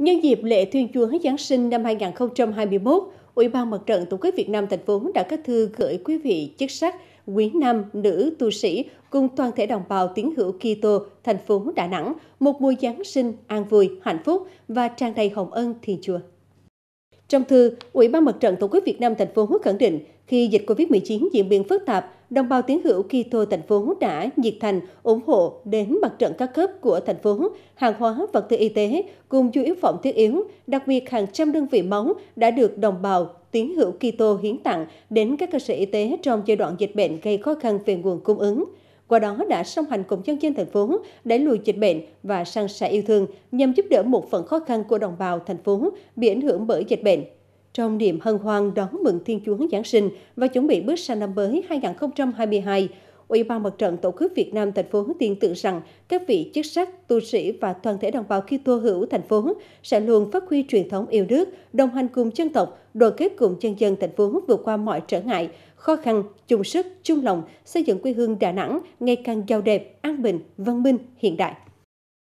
Nhân dịp lễ tuyên chúa Giáng sinh năm 2021, Ủy ban Mặt trận Tổ quốc Việt Nam thành phố đã có thư gửi quý vị chức sắc, quý nam, nữ, tu sĩ cùng toàn thể đồng bào tín hữu Kitô thành phố Đà Nẵng một mùa Giáng sinh an vui, hạnh phúc và tràn đầy hồng ân Thiên Chúa. Trong thư, Ủy ban Mặt trận Tổ quốc Việt Nam thành phố Hút khẳng định, khi dịch Covid-19 diễn biến phức tạp, đồng bào tiến hữu Kitô thành phố đã nhiệt thành ủng hộ đến mặt trận các cấp của thành phố hàng hóa, vật tư y tế cùng nhu yếu phẩm thiết yếu, đặc biệt hàng trăm đơn vị máu đã được đồng bào tiến hữu Kitô hiến tặng đến các cơ sở y tế trong giai đoạn dịch bệnh gây khó khăn về nguồn cung ứng qua đó đã song hành cùng dân dân thành phố đẩy lùi dịch bệnh và sang sẻ yêu thương nhằm giúp đỡ một phần khó khăn của đồng bào thành phố bị ảnh hưởng bởi dịch bệnh. Trong niềm hân hoan đón mừng Thiên Chúa Giáng sinh và chuẩn bị bước sang năm mới 2022, Ủy ban Mặt trận Tổ quốc Việt Nam thành phố tin tưởng rằng các vị chức sắc, tu sĩ và toàn thể đồng bào khi tô hữu thành phố sẽ luôn phát huy truyền thống yêu nước, đồng hành cùng dân tộc, đoàn kết cùng dân dân thành phố vượt qua mọi trở ngại, khó khăn, chung sức, chung lòng, xây dựng quê hương Đà Nẵng ngày càng giàu đẹp, an bình, văn minh, hiện đại.